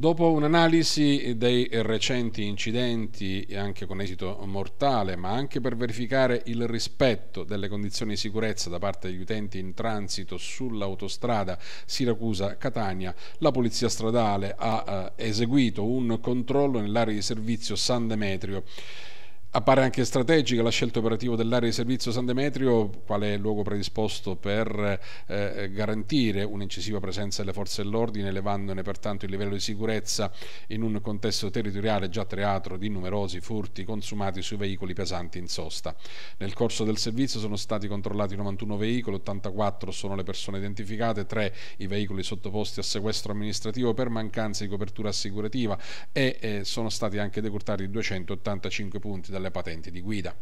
Dopo un'analisi dei recenti incidenti, anche con esito mortale, ma anche per verificare il rispetto delle condizioni di sicurezza da parte degli utenti in transito sull'autostrada Siracusa-Catania, la Polizia Stradale ha eh, eseguito un controllo nell'area di servizio San Demetrio Appare anche strategica la scelta operativa dell'area di servizio San Demetrio, quale luogo predisposto per eh, garantire un'incisiva presenza delle forze dell'ordine, elevandone pertanto il livello di sicurezza in un contesto territoriale già teatro di numerosi furti consumati sui veicoli pesanti in sosta. Nel corso del servizio sono stati controllati 91 veicoli, 84 sono le persone identificate, 3 i veicoli sottoposti a sequestro amministrativo per mancanza di copertura assicurativa e eh, sono stati anche decurtati 285 punti dalle le patenti di guida.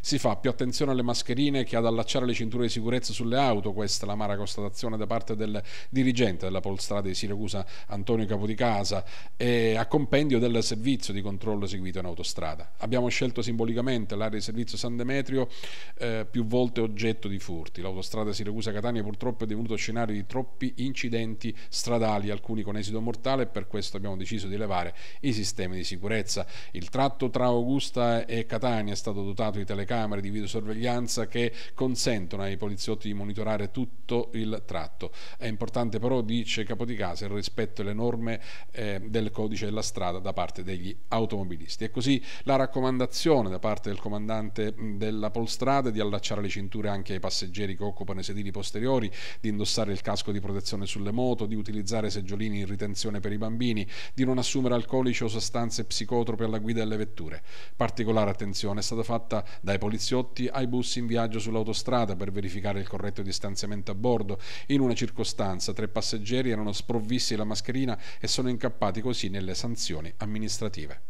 Si fa più attenzione alle mascherine che ad allacciare le cinture di sicurezza sulle auto, questa è l'amara constatazione da parte del dirigente della Polstrada di Siracusa Antonio Capodicasa e a compendio del servizio di controllo eseguito in autostrada. Abbiamo scelto simbolicamente l'area di servizio San Demetrio eh, più volte oggetto di furti. L'autostrada Siracusa-Catania purtroppo è divenuto scenario di troppi incidenti stradali, alcuni con esito mortale e per questo abbiamo deciso di levare i sistemi di sicurezza. Il tratto tra Augusta e Catania è stato dotato di telecamere di videosorveglianza che consentono ai poliziotti di monitorare tutto il tratto. È importante però, dice Capo di Casa, il rispetto alle norme eh, del codice della strada da parte degli automobilisti. E così la raccomandazione da parte del comandante mm, della Polstrada di allacciare le cinture anche ai passeggeri che occupano i sedili posteriori, di indossare il casco di protezione sulle moto, di utilizzare seggiolini in ritenzione per i bambini, di non assumere alcolici o sostanze psicotrope alla guida delle vetture. Particolare attenzione è stata fatta dai poliziotti ai bus in viaggio sull'autostrada per verificare il corretto distanziamento a bordo. In una circostanza tre passeggeri erano sprovvisti della mascherina e sono incappati così nelle sanzioni amministrative.